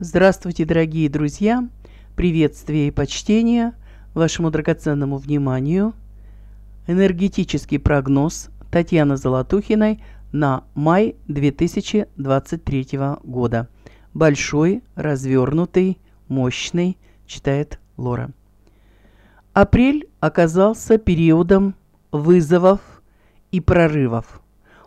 Здравствуйте, дорогие друзья! Приветствие и почтение вашему драгоценному вниманию. Энергетический прогноз Татьяны Золотухиной на май 2023 года. Большой, развернутый, мощный, читает Лора. Апрель оказался периодом вызовов и прорывов.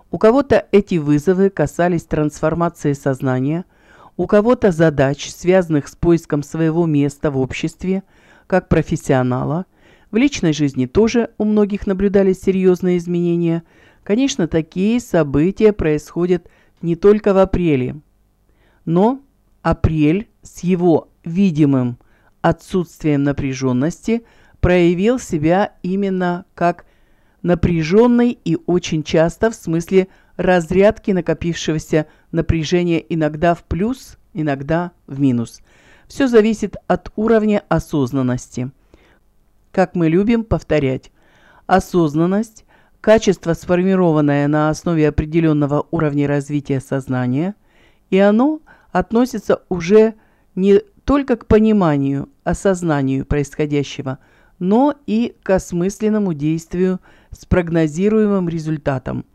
У кого-то эти вызовы касались трансформации сознания – у кого-то задач, связанных с поиском своего места в обществе, как профессионала, в личной жизни тоже у многих наблюдались серьезные изменения. Конечно, такие события происходят не только в апреле. Но апрель с его видимым отсутствием напряженности проявил себя именно как напряженный и очень часто в смысле – разрядки накопившегося напряжения иногда в плюс, иногда в минус. Все зависит от уровня осознанности. Как мы любим повторять, осознанность – качество, сформированное на основе определенного уровня развития сознания, и оно относится уже не только к пониманию, осознанию происходящего, но и к осмысленному действию с прогнозируемым результатом –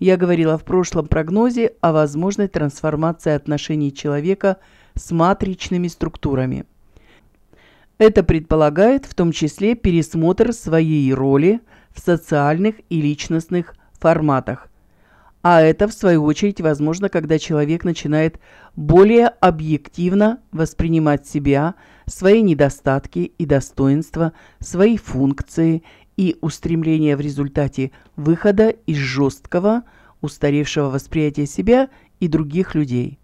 я говорила в прошлом прогнозе о возможной трансформации отношений человека с матричными структурами. Это предполагает в том числе пересмотр своей роли в социальных и личностных форматах. А это, в свою очередь, возможно, когда человек начинает более объективно воспринимать себя, свои недостатки и достоинства, свои функции – и устремление в результате выхода из жесткого, устаревшего восприятия себя и других людей.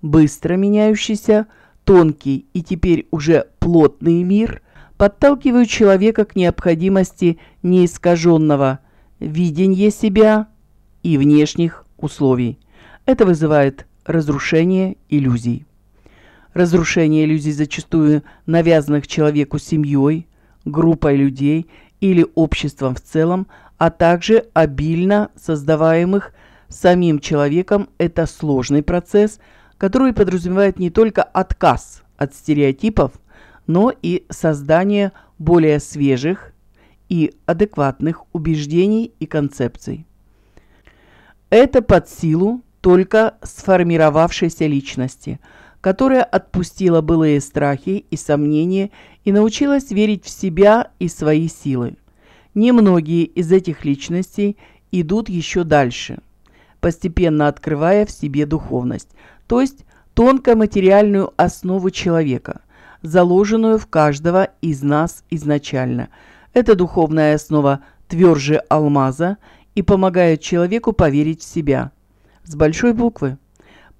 Быстро меняющийся, тонкий и теперь уже плотный мир подталкивают человека к необходимости неискаженного видения себя и внешних условий. Это вызывает разрушение иллюзий. Разрушение иллюзий зачастую навязанных человеку семьей, группой людей или обществом в целом, а также обильно создаваемых самим человеком – это сложный процесс, который подразумевает не только отказ от стереотипов, но и создание более свежих и адекватных убеждений и концепций. Это под силу только сформировавшейся личности – которая отпустила былые страхи и сомнения и научилась верить в себя и свои силы. Немногие из этих личностей идут еще дальше, постепенно открывая в себе духовность, то есть тонко-материальную основу человека, заложенную в каждого из нас изначально. Эта духовная основа тверже алмаза и помогает человеку поверить в себя. С большой буквы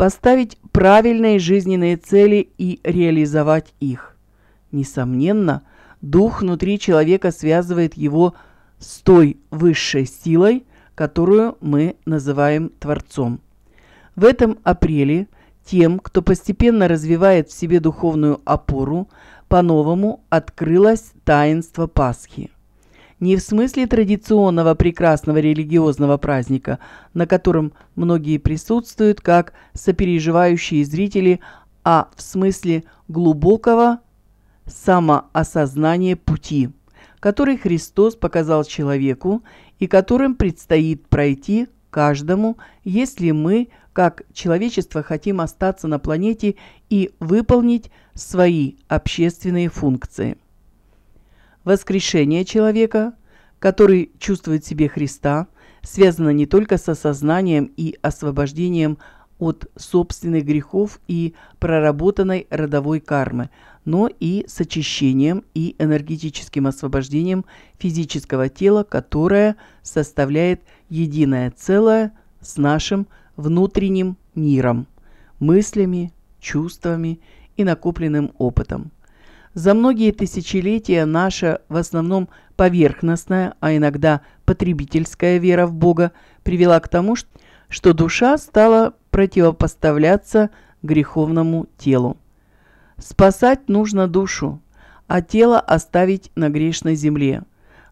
поставить правильные жизненные цели и реализовать их. Несомненно, дух внутри человека связывает его с той высшей силой, которую мы называем Творцом. В этом апреле тем, кто постепенно развивает в себе духовную опору, по-новому открылось таинство Пасхи – не в смысле традиционного прекрасного религиозного праздника, на котором многие присутствуют как сопереживающие зрители, а в смысле глубокого самоосознания пути, который Христос показал человеку и которым предстоит пройти каждому, если мы, как человечество, хотим остаться на планете и выполнить свои общественные функции. Воскрешение человека, который чувствует в себе Христа, связано не только с осознанием и освобождением от собственных грехов и проработанной родовой кармы, но и с очищением и энергетическим освобождением физического тела, которое составляет единое целое с нашим внутренним миром, мыслями, чувствами и накопленным опытом. За многие тысячелетия наша, в основном поверхностная, а иногда потребительская вера в Бога привела к тому, что душа стала противопоставляться греховному телу. Спасать нужно душу, а тело оставить на грешной земле.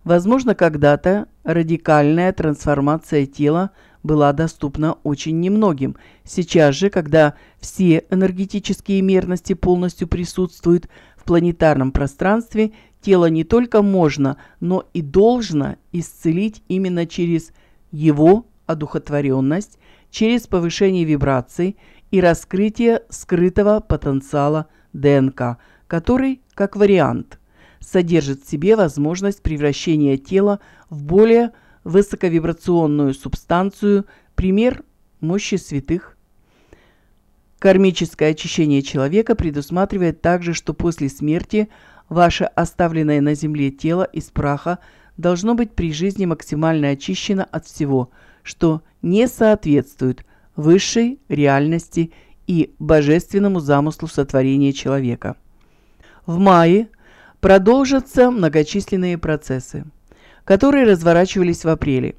Возможно, когда-то радикальная трансформация тела была доступна очень немногим. Сейчас же, когда все энергетические мерности полностью присутствуют – планетарном пространстве тело не только можно, но и должно исцелить именно через его одухотворенность, через повышение вибраций и раскрытие скрытого потенциала ДНК, который, как вариант, содержит в себе возможность превращения тела в более высоковибрационную субстанцию, пример мощи святых Кармическое очищение человека предусматривает также, что после смерти ваше оставленное на земле тело из праха должно быть при жизни максимально очищено от всего, что не соответствует высшей реальности и божественному замыслу сотворения человека. В мае продолжатся многочисленные процессы, которые разворачивались в апреле.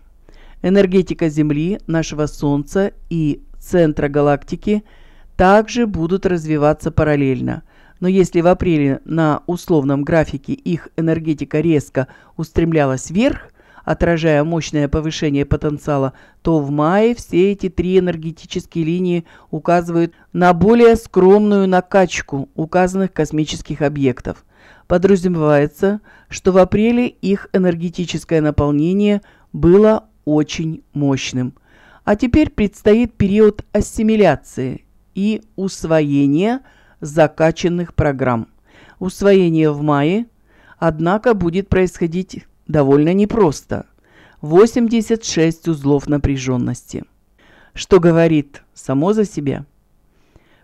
Энергетика Земли, нашего Солнца и центра галактики – также будут развиваться параллельно. Но если в апреле на условном графике их энергетика резко устремлялась вверх, отражая мощное повышение потенциала, то в мае все эти три энергетические линии указывают на более скромную накачку указанных космических объектов. Подразумевается, что в апреле их энергетическое наполнение было очень мощным. А теперь предстоит период ассимиляции – и усвоение закачанных программ. Усвоение в мае, однако, будет происходить довольно непросто. 86 узлов напряженности. Что говорит само за себя.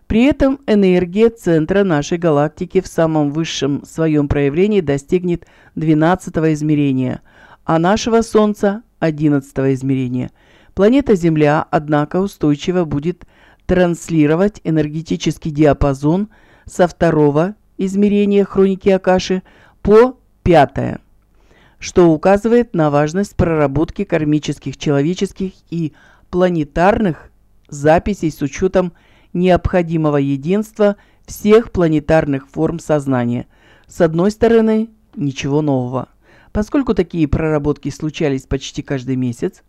При этом энергия центра нашей галактики в самом высшем своем проявлении достигнет 12 измерения, а нашего Солнца – 11 измерения. Планета Земля, однако, устойчиво будет транслировать энергетический диапазон со второго измерения хроники Акаши по пятое, что указывает на важность проработки кармических, человеческих и планетарных записей с учетом необходимого единства всех планетарных форм сознания. С одной стороны, ничего нового, поскольку такие проработки случались почти каждый месяц.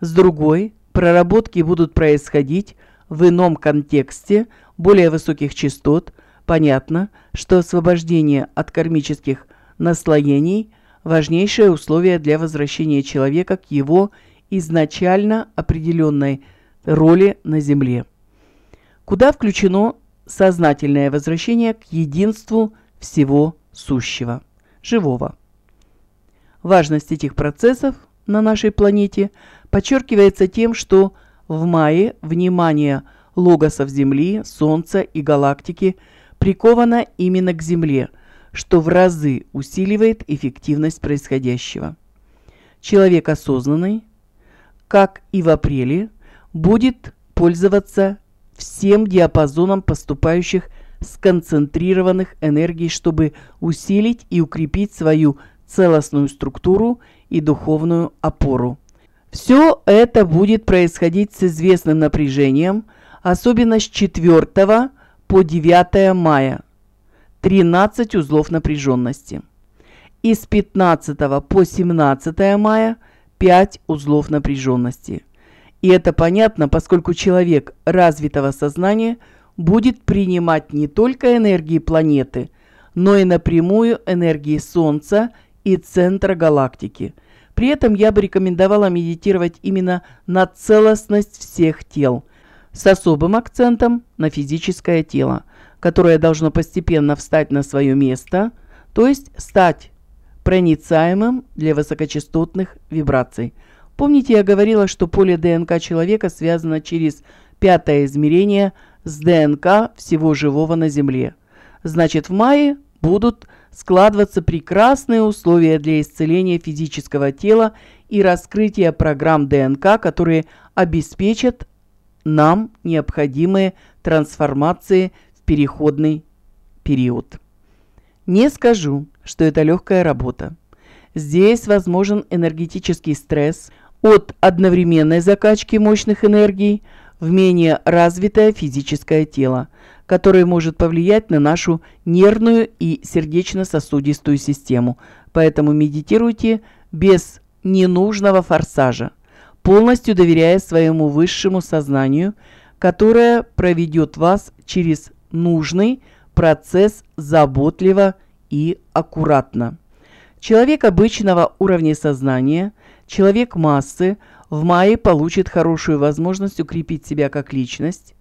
С другой, проработки будут происходить в ином контексте более высоких частот, понятно, что освобождение от кармических наслоений – важнейшее условие для возвращения человека к его изначально определенной роли на Земле. Куда включено сознательное возвращение к единству всего сущего, живого. Важность этих процессов на нашей планете подчеркивается тем, что – в мае внимание логосов Земли, Солнца и галактики приковано именно к Земле, что в разы усиливает эффективность происходящего. Человек осознанный, как и в апреле, будет пользоваться всем диапазоном поступающих сконцентрированных энергий, чтобы усилить и укрепить свою целостную структуру и духовную опору. Все это будет происходить с известным напряжением, особенно с 4 по 9 мая. 13 узлов напряженности. И с 15 по 17 мая 5 узлов напряженности. И это понятно, поскольку человек развитого сознания будет принимать не только энергии планеты, но и напрямую энергии Солнца и центра галактики – при этом я бы рекомендовала медитировать именно на целостность всех тел, с особым акцентом на физическое тело, которое должно постепенно встать на свое место, то есть стать проницаемым для высокочастотных вибраций. Помните, я говорила, что поле ДНК человека связано через пятое измерение с ДНК всего живого на Земле. Значит, в мае будут складываться прекрасные условия для исцеления физического тела и раскрытия программ ДНК, которые обеспечат нам необходимые трансформации в переходный период. Не скажу, что это легкая работа. Здесь возможен энергетический стресс от одновременной закачки мощных энергий в менее развитое физическое тело, который может повлиять на нашу нервную и сердечно-сосудистую систему. Поэтому медитируйте без ненужного форсажа, полностью доверяя своему высшему сознанию, которое проведет вас через нужный процесс заботливо и аккуратно. Человек обычного уровня сознания, человек массы в мае получит хорошую возможность укрепить себя как личность,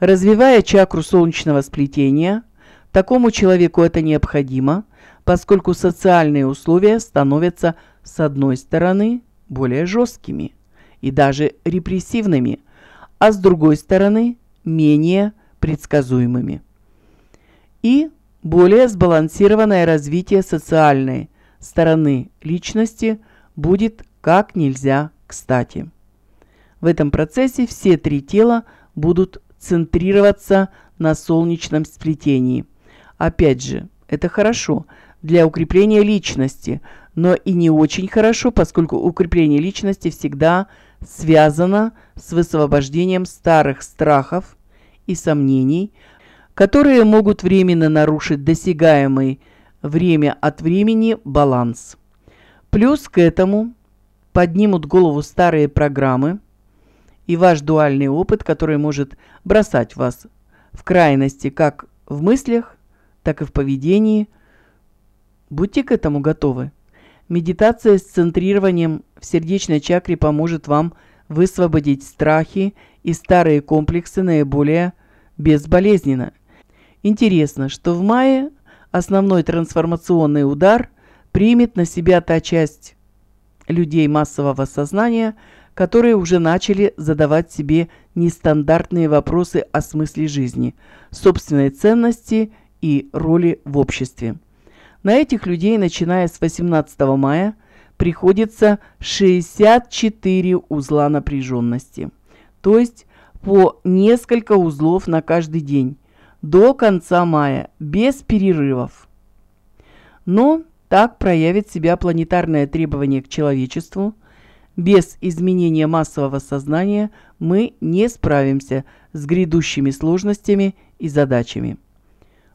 Развивая чакру солнечного сплетения, такому человеку это необходимо, поскольку социальные условия становятся, с одной стороны, более жесткими и даже репрессивными, а с другой стороны, менее предсказуемыми. И более сбалансированное развитие социальной стороны личности будет как нельзя кстати. В этом процессе все три тела будут центрироваться на солнечном сплетении. Опять же, это хорошо для укрепления личности, но и не очень хорошо, поскольку укрепление личности всегда связано с высвобождением старых страхов и сомнений, которые могут временно нарушить досягаемый время от времени баланс. Плюс к этому поднимут голову старые программы, и ваш дуальный опыт, который может бросать вас в крайности как в мыслях, так и в поведении. Будьте к этому готовы. Медитация с центрированием в сердечной чакре поможет вам высвободить страхи и старые комплексы наиболее безболезненно. Интересно, что в мае основной трансформационный удар примет на себя та часть людей массового сознания, которые уже начали задавать себе нестандартные вопросы о смысле жизни, собственной ценности и роли в обществе. На этих людей, начиная с 18 мая, приходится 64 узла напряженности, то есть по несколько узлов на каждый день, до конца мая, без перерывов. Но так проявит себя планетарное требование к человечеству – без изменения массового сознания мы не справимся с грядущими сложностями и задачами.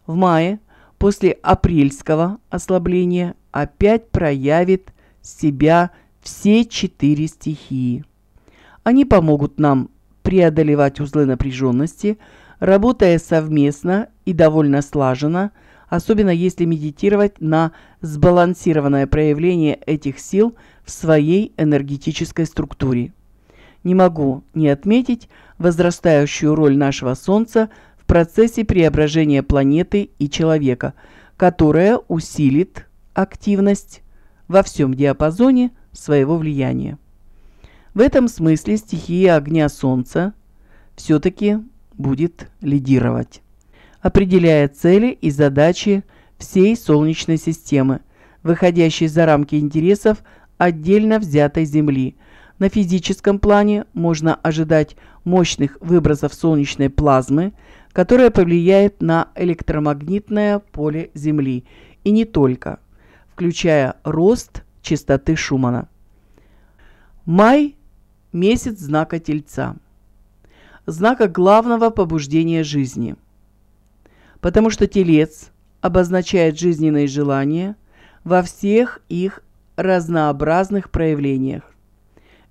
В мае, после апрельского ослабления, опять проявит себя все четыре стихии. Они помогут нам преодолевать узлы напряженности, работая совместно и довольно слаженно, особенно если медитировать на сбалансированное проявление этих сил – в своей энергетической структуре. Не могу не отметить возрастающую роль нашего Солнца в процессе преображения планеты и человека, которая усилит активность во всем диапазоне своего влияния. В этом смысле стихия огня Солнца все-таки будет лидировать, определяя цели и задачи всей Солнечной системы, выходящей за рамки интересов – отдельно взятой Земли. На физическом плане можно ожидать мощных выбросов солнечной плазмы, которая повлияет на электромагнитное поле Земли, и не только, включая рост частоты Шумана. Май – месяц знака Тельца, знака главного побуждения жизни, потому что Телец обозначает жизненные желания во всех их разнообразных проявлениях.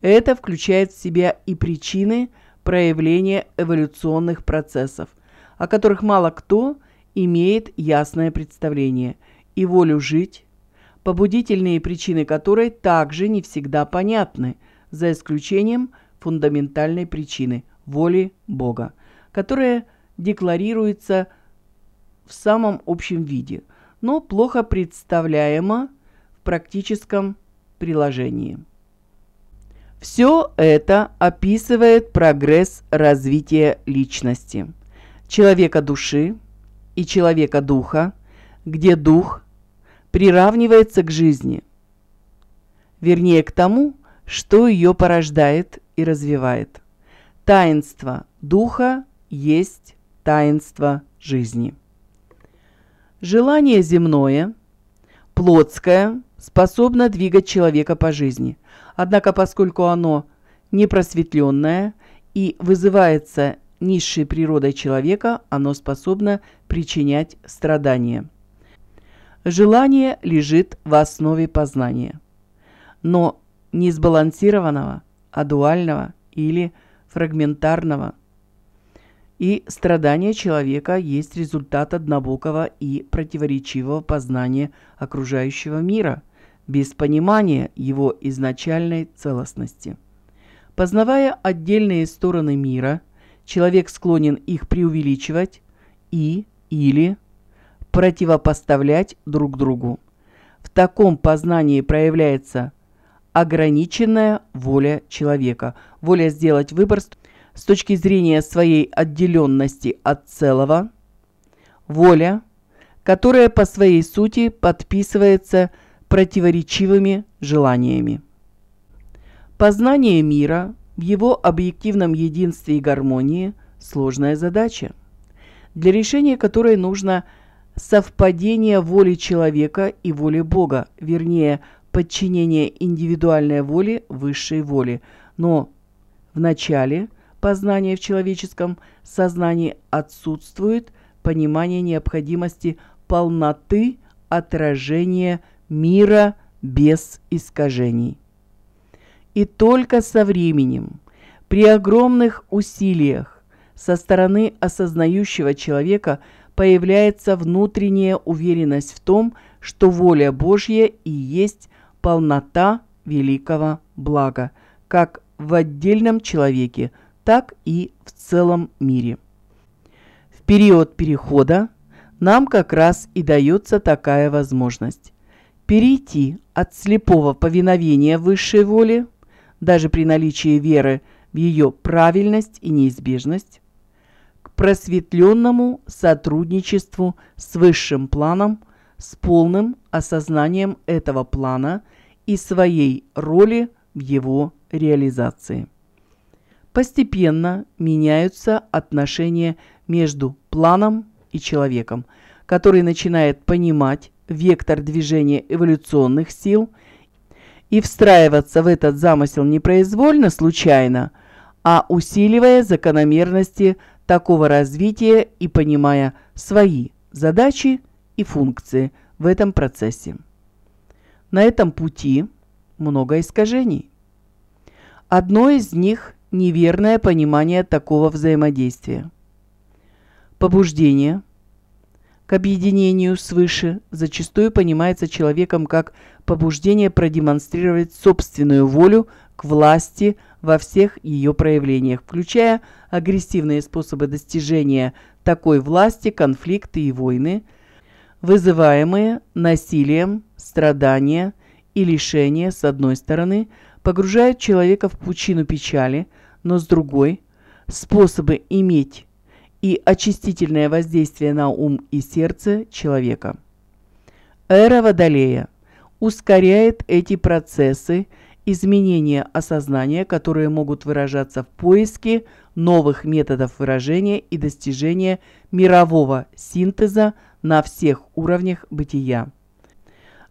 Это включает в себя и причины проявления эволюционных процессов, о которых мало кто имеет ясное представление, и волю жить, побудительные причины которой также не всегда понятны, за исключением фундаментальной причины – воли Бога, которая декларируется в самом общем виде, но плохо представляема практическом приложении. Все это описывает прогресс развития личности, человека души и человека духа, где дух приравнивается к жизни, вернее к тому, что ее порождает и развивает. Таинство духа есть таинство жизни. Желание земное, плотское способно двигать человека по жизни. Однако поскольку оно непросветленное и вызывается низшей природой человека, оно способно причинять страдания. Желание лежит в основе познания, но не сбалансированного, а дуального или фрагментарного. И страдание человека есть результат однобокого и противоречивого познания окружающего мира – без понимания его изначальной целостности. Познавая отдельные стороны мира, человек склонен их преувеличивать и или противопоставлять друг другу. В таком познании проявляется ограниченная воля человека, воля сделать выбор с точки зрения своей отделенности от целого, воля, которая по своей сути подписывается – противоречивыми желаниями. Познание мира в его объективном единстве и гармонии – сложная задача, для решения которой нужно совпадение воли человека и воли Бога, вернее, подчинение индивидуальной воли высшей воле. Но в начале познания в человеческом сознании отсутствует понимание необходимости полноты отражения мира без искажений. И только со временем, при огромных усилиях со стороны осознающего человека появляется внутренняя уверенность в том, что воля Божья и есть полнота великого блага, как в отдельном человеке, так и в целом мире. В период перехода нам как раз и дается такая возможность перейти от слепого повиновения высшей воле, даже при наличии веры в ее правильность и неизбежность, к просветленному сотрудничеству с высшим планом, с полным осознанием этого плана и своей роли в его реализации. Постепенно меняются отношения между планом и человеком, который начинает понимать, вектор движения эволюционных сил и встраиваться в этот замысел не произвольно, случайно, а усиливая закономерности такого развития и понимая свои задачи и функции в этом процессе. На этом пути много искажений. Одно из них – неверное понимание такого взаимодействия. Побуждение – к объединению свыше зачастую понимается человеком как побуждение продемонстрировать собственную волю к власти во всех ее проявлениях, включая агрессивные способы достижения такой власти, конфликты и войны, вызываемые насилием, страдания и лишения, с одной стороны, погружают человека в пучину печали, но с другой – способы иметь и очистительное воздействие на ум и сердце человека. Эра Водолея ускоряет эти процессы изменения осознания, которые могут выражаться в поиске новых методов выражения и достижения мирового синтеза на всех уровнях бытия.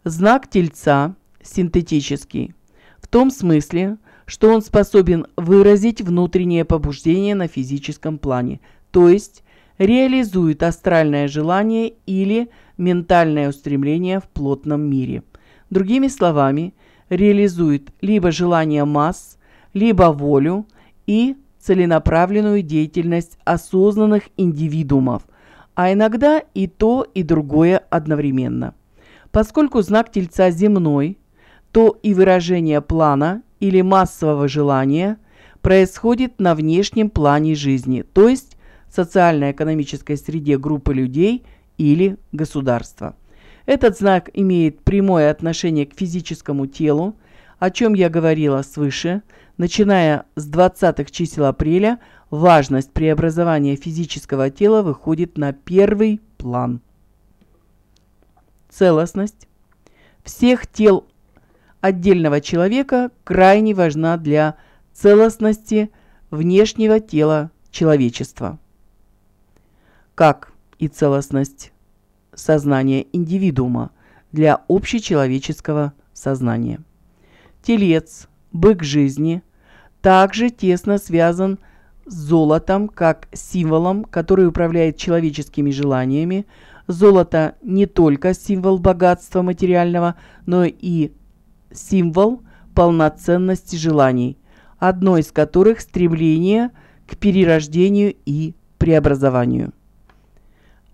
Знак Тельца синтетический, в том смысле, что он способен выразить внутреннее побуждение на физическом плане – то есть реализует астральное желание или ментальное устремление в плотном мире. Другими словами, реализует либо желание масс, либо волю и целенаправленную деятельность осознанных индивидуумов, а иногда и то, и другое одновременно. Поскольку знак Тельца земной, то и выражение плана или массового желания происходит на внешнем плане жизни, то есть социально-экономической среде группы людей или государства. Этот знак имеет прямое отношение к физическому телу, о чем я говорила свыше, начиная с 20 чисел апреля важность преобразования физического тела выходит на первый план. Целостность всех тел отдельного человека крайне важна для целостности внешнего тела человечества как и целостность сознания индивидуума для общечеловеческого сознания. Телец, бык жизни, также тесно связан с золотом как символом, который управляет человеческими желаниями. Золото не только символ богатства материального, но и символ полноценности желаний, одно из которых стремление к перерождению и преобразованию.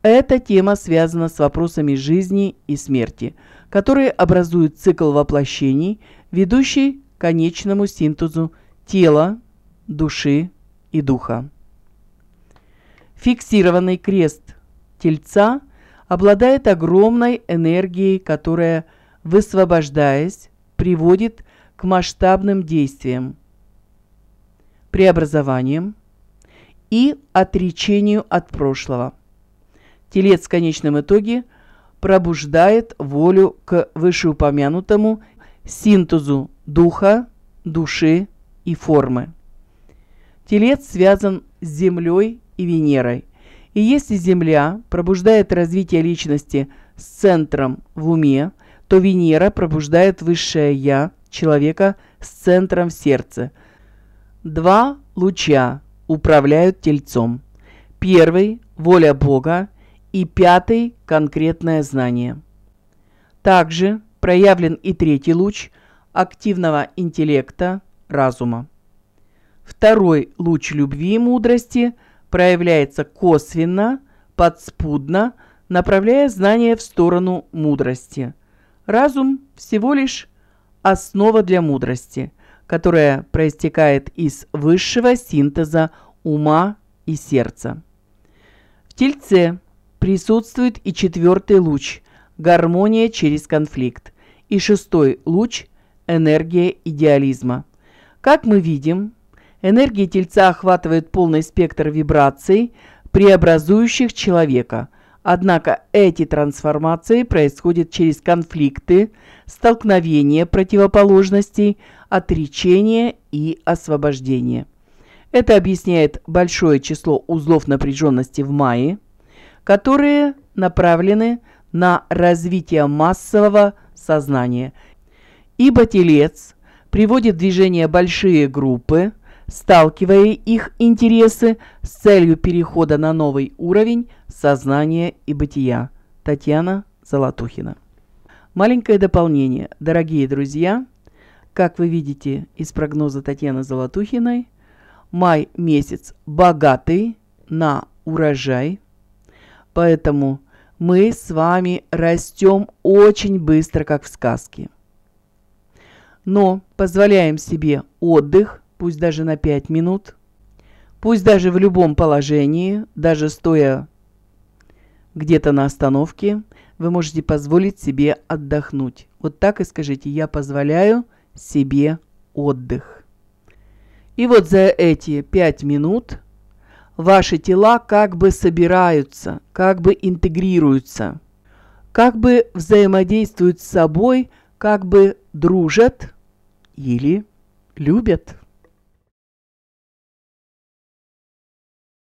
Эта тема связана с вопросами жизни и смерти, которые образуют цикл воплощений, ведущий к конечному синтезу тела, души и духа. Фиксированный крест тельца обладает огромной энергией, которая, высвобождаясь, приводит к масштабным действиям, преобразованиям и отречению от прошлого – Телец в конечном итоге пробуждает волю к вышеупомянутому синтезу духа, души и формы. Телец связан с Землей и Венерой. И если Земля пробуждает развитие личности с центром в уме, то Венера пробуждает высшее «я» человека с центром в сердце. Два луча управляют тельцом. Первый – воля Бога и пятый – конкретное знание. Также проявлен и третий луч активного интеллекта – разума. Второй луч любви и мудрости проявляется косвенно, подспудно, направляя знание в сторону мудрости. Разум всего лишь основа для мудрости, которая проистекает из высшего синтеза ума и сердца. В Тельце Присутствует и четвертый луч – гармония через конфликт. И шестой луч – энергия идеализма. Как мы видим, энергия Тельца охватывает полный спектр вибраций, преобразующих человека. Однако эти трансформации происходят через конфликты, столкновения противоположностей, отречение и освобождение. Это объясняет большое число узлов напряженности в мае – которые направлены на развитие массового сознания. Ибо телец приводит в движение большие группы, сталкивая их интересы с целью перехода на новый уровень сознания и бытия. Татьяна Золотухина. Маленькое дополнение. Дорогие друзья, как вы видите из прогноза Татьяны Золотухиной, май месяц богатый на урожай – Поэтому мы с вами растем очень быстро, как в сказке. Но позволяем себе отдых, пусть даже на 5 минут, пусть даже в любом положении, даже стоя где-то на остановке, вы можете позволить себе отдохнуть. Вот так и скажите, я позволяю себе отдых. И вот за эти 5 минут ваши тела как бы собираются, как бы интегрируются, как бы взаимодействуют с собой, как бы дружат или любят.